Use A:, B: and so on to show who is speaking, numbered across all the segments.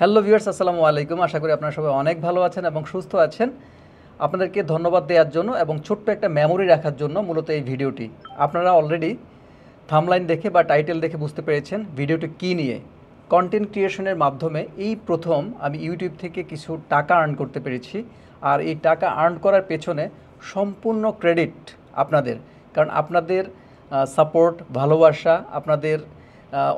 A: hello viewers আসসালামু আলাইকুম আশা করি আপনারা সবাই অনেক ভালো আছেন এবং সুস্থ আছেন আপনাদেরকে ধন্যবাদ দেওয়ার জন্য এবং ছোট্ট একটা মেমোরি রাখার জন্য মূলত এই ভিডিওটি আপনারা অলরেডি থামলাইন দেখে বা টাইটেল দেখে বুঝতে পেরেছেন ভিডিওটি কী নিয়ে কন্টেন্ট ক্রিয়েশনের মাধ্যমে এই প্রথম আমি ইউটিউব থেকে কিছু টাকা আর্ন করতে পেরেছি আর এই টাকা আর্ন করার পেছনে সম্পূর্ণ ক্রেডিট আপনাদের কারণ আপনাদের সাপোর্ট ভালোবাসা আপনাদের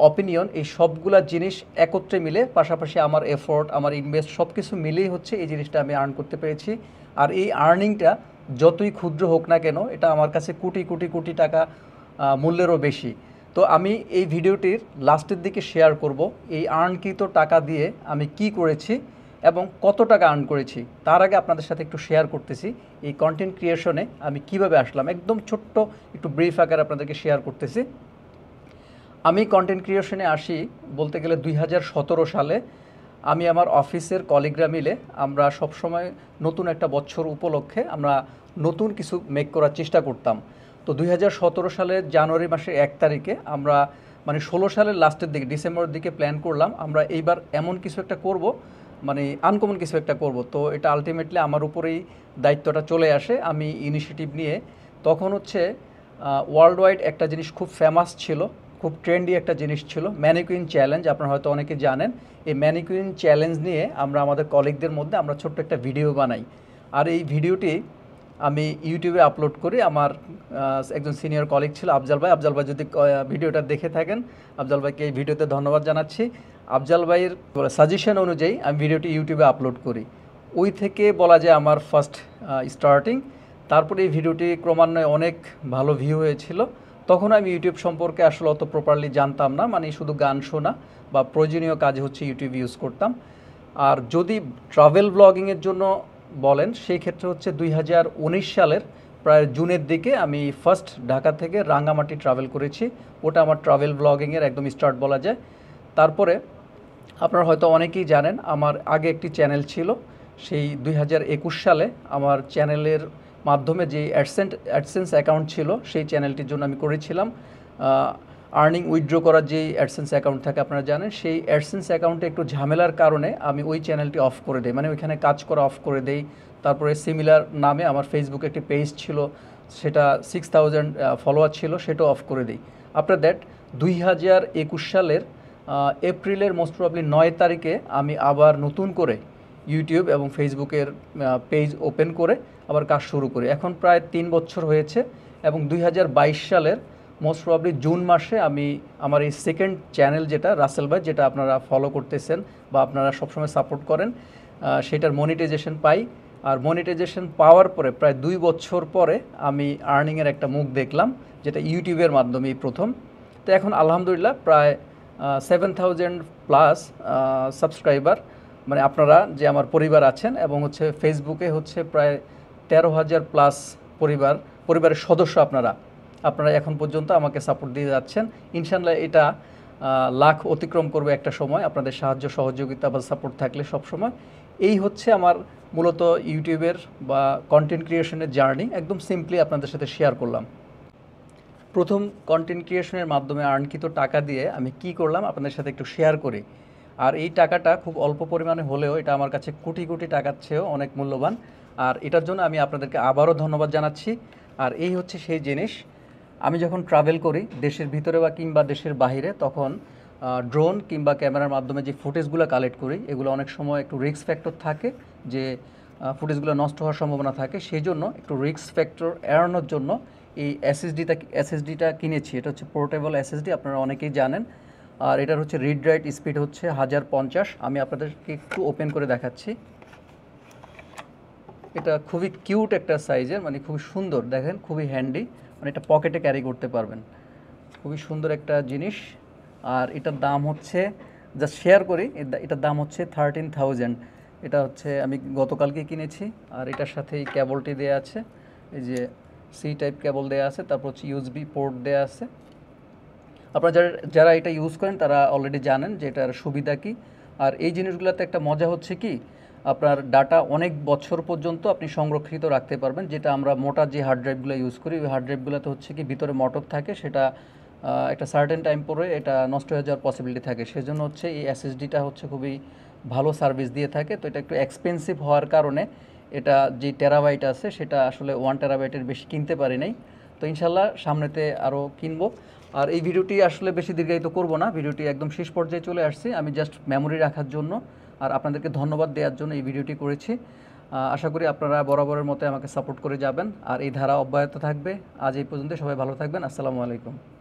A: অপিনিয়ন এই সবগুলা জিনিস একত্রে মিলে পাশাপাশি আমার এফোর্ট আমার ইনভেস্ট সব কিছু মিলেই হচ্ছে এই জিনিসটা আমি আর্ন করতে পেরেছি আর এই আর্নিংটা যতই ক্ষুদ্র হোক না কেন এটা আমার কাছে কোটি কোটি কোটি টাকা মূল্যেরও বেশি তো আমি এই ভিডিওটির লাস্টের দিকে শেয়ার করব এই আর্নকৃত টাকা দিয়ে আমি কি করেছি এবং কত টাকা আর্ন করেছি তার আগে আপনাদের সাথে একটু শেয়ার করতেছি এই কন্টেন্ট ক্রিয়েশনে আমি কিভাবে আসলাম একদম ছোট্ট একটু ব্রিফ আকারে আপনাদেরকে শেয়ার করতেছি আমি কন্টেন্ট ক্রিয়েশনে আসি বলতে গেলে দুই সালে আমি আমার অফিসের কলিগরা মিলে আমরা সবসময় নতুন একটা বছর উপলক্ষে আমরা নতুন কিছু মেক করার চেষ্টা করতাম তো দুই সালে জানুয়ারি মাসের এক তারিখে আমরা মানে ষোলো সালের লাস্টের দিকে ডিসেম্বরের দিকে প্ল্যান করলাম আমরা এইবার এমন কিছু একটা করব মানে আনকমন কিছু একটা করব তো এটা আলটিমেটলি আমার উপরেই দায়িত্বটা চলে আসে আমি ইনিশিয়েটিভ নিয়ে তখন হচ্ছে ওয়ার্ল্ড ওয়াইড একটা জিনিস খুব ফেমাস ছিল খুব ট্রেন্ডি একটা জিনিস ছিল ম্যানিকুইন চ্যালেঞ্জ আপনারা হয়তো অনেকে জানেন এই ম্যানিকুইন চ্যালেঞ্জ নিয়ে আমরা আমাদের কলিগদের মধ্যে আমরা ছোট্ট একটা ভিডিও বানাই আর এই ভিডিওটি আমি ইউটিউবে আপলোড করি আমার একজন সিনিয়র কলিগ ছিল আফজাল ভাই আফজাল ভাই যদি ভিডিওটা দেখে থাকেন আফজাল ভাইকে এই ভিডিওতে ধন্যবাদ জানাচ্ছি আফজাল ভাইয়ের সাজেশন অনুযায়ী আমি ভিডিওটি ইউটিউবে আপলোড করি ওই থেকে বলা যায় আমার ফার্স্ট স্টার্টিং তারপরে এই ভিডিওটি ক্রমান্বয়ে অনেক ভালো ভিউ হয়েছিল তখন আমি ইউটিউব সম্পর্কে আসলে অত প্রপারলি জানতাম না মানে শুধু গান শোনা বা প্রয়োজনীয় কাজ হচ্ছে ইউটিউব ইউজ করতাম আর যদি ট্রাভেল ব্লগিংয়ের জন্য বলেন সেই ক্ষেত্রে হচ্ছে দুই সালের প্রায় জুনের দিকে আমি ফার্স্ট ঢাকা থেকে রাঙ্গামাটি ট্রাভেল করেছি ওটা আমার ট্রাভেল ব্লগিংয়ের একদম স্টার্ট বলা যায় তারপরে আপনারা হয়তো অনেকেই জানেন আমার আগে একটি চ্যানেল ছিল সেই দুই সালে আমার চ্যানেলের মাধ্যমে যে অ্যাডসেন্ট অ্যাডসেন্স অ্যাকাউন্ট ছিল সেই চ্যানেলটির জন্য আমি করেছিলাম আর্নিং উইথড্র করার যে অ্যাডসেন্স অ্যাকাউন্ট থাকে আপনারা জানেন সেই অ্যাডসেন্স অ্যাকাউন্টে একটু ঝামেলার কারণে আমি ওই চ্যানেলটি অফ করে দেই মানে ওইখানে কাজ করা অফ করে দেই তারপরে সিমিলার নামে আমার ফেসবুকে একটি পেজ ছিল সেটা সিক্স থাউজেন্ড ফলোয়ার ছিল সেটাও অফ করে দিই আফটার দ্যাট দুই হাজার একুশ সালের এপ্রিলের মোস্ট প্রবলি নয় তারিখে আমি আবার নতুন করে ইউটিউব এবং ফেসবুকের পেজ ওপেন করে আবার কাজ শুরু করি এখন প্রায় তিন বছর হয়েছে এবং দুই সালের মোস্ট প্রবলি জুন মাসে আমি আমার এই সেকেন্ড চ্যানেল যেটা রাসেল ভাই যেটা আপনারা ফলো করতেছেন বা আপনারা সবসময় সাপোর্ট করেন সেটার মনিটাইজেশন পাই আর মনিটাইজেশন পাওয়ার পরে প্রায় দুই বছর পরে আমি আর্নিংয়ের একটা মুখ দেখলাম যেটা ইউটিউবের মাধ্যমেই প্রথম তো এখন আলহামদুলিল্লাহ প্রায় সেভেন থাউজেন্ড প্লাস সাবস্ক্রাইবার মানে আপনারা যে আমার পরিবার আছেন এবং হচ্ছে ফেসবুকে হচ্ছে প্রায় তেরো হাজার প্লাস পরিবার পরিবারের সদস্য আপনারা আপনারা এখন পর্যন্ত আমাকে সাপোর্ট দিয়ে যাচ্ছেন ইনশাল্লাহ এটা লাখ অতিক্রম করবে একটা সময় আপনাদের সাহায্য সহযোগিতা বা সাপোর্ট থাকলে সব সময় এই হচ্ছে আমার মূলত ইউটিউবের বা কন্টেন্ট ক্রিয়েশনের জার্নি একদম সিম্পলি আপনাদের সাথে শেয়ার করলাম প্রথম কন্টেন্ট ক্রিয়েশনের মাধ্যমে আর্নকৃত টাকা দিয়ে আমি কি করলাম আপনাদের সাথে একটু শেয়ার করি আর এই টাকাটা খুব অল্প পরিমাণে হলেও এটা আমার কাছে কোটি কোটি টাকার চেয়েও অনেক মূল্যবান আর এটার জন্য আমি আপনাদেরকে আবারও ধন্যবাদ জানাচ্ছি আর এই হচ্ছে সেই জিনিস আমি যখন ট্রাভেল করি দেশের ভিতরে বা কিংবা দেশের বাহিরে তখন ড্রোন কিংবা ক্যামেরার মাধ্যমে যে ফুটেজগুলো কালেক্ট করি এগুলো অনেক সময় একটু রিস্ক ফ্যাক্টর থাকে যে ফুটেজগুলো নষ্ট হওয়ার সম্ভাবনা থাকে সেই জন্য একটু রিস্ক ফ্যাক্টর এড়ানোর জন্য এই এসএসডিটা এসএসডিটা কিনেছি এটা হচ্ছে পোর্টেবল এসএসডি আপনারা অনেকেই জানেন আর এটার হচ্ছে রিড রাইট স্পিড হচ্ছে হাজার পঞ্চাশ আমি আপনাদেরকে একটু ওপেন করে দেখাচ্ছি এটা খুবই কিউট একটা সাইজের মানে খুবই সুন্দর দেখেন খুবই হ্যান্ডি মানে এটা পকেটে ক্যারি করতে পারবেন খুবই সুন্দর একটা জিনিস আর এটার দাম হচ্ছে জাস্ট শেয়ার করি এটার দাম হচ্ছে থার্টিন থাউজেন্ড এটা হচ্ছে আমি গতকালকে কিনেছি আর এটার সাথে এই ক্যাবলটি দেওয়া আছে এই যে সি টাইপ ক্যাবল দেওয়া আছে তারপর হচ্ছে ইউজবি পোর্ট দেওয়া আছে আপনারা যারা যারা এটা ইউজ করেন তারা অলরেডি জানেন যে এটার সুবিধা কী আর এই জিনিসগুলোতে একটা মজা হচ্ছে কি আপনার ডাটা অনেক বছর পর্যন্ত আপনি সংরক্ষিত রাখতে পারবেন যেটা আমরা মোটা যে হার্ড ড্রাইভগুলো ইউজ করি ওই হার্ড ড্রাইভগুলোতে হচ্ছে কি ভিতরে মটর থাকে সেটা একটা সার্টেন টাইম পরে এটা নষ্ট হয়ে যাওয়ার পসিবিলিটি থাকে সেজন্য হচ্ছে এই এসএসডিটা হচ্ছে খুবই ভালো সার্ভিস দিয়ে থাকে তো এটা একটু এক্সপেন্সিভ হওয়ার কারণে এটা যে টেরাবাইট আছে সেটা আসলে ওয়ান টেরাবাইটের বেশি কিনতে পারি নাই তো ইনশাল্লাহ সামনেতে আরও কিনবো আর এই ভিডিওটি আসলে বেশি দীর্ঘায়িত করব না ভিডিওটি একদম শেষ পর্যায়ে চলে আসছি আমি জাস্ট মেমোরি রাখার জন্য আর আপনাদেরকে ধন্যবাদ দেওয়ার জন্য এই ভিডিওটি করেছি আশা করি আপনারা বরাবরের মতো আমাকে সাপোর্ট করে যাবেন আর এই ধারা অব্যাহত থাকবে আজ এই পর্যন্ত সবাই ভালো থাকবেন আসসালামু আলাইকুম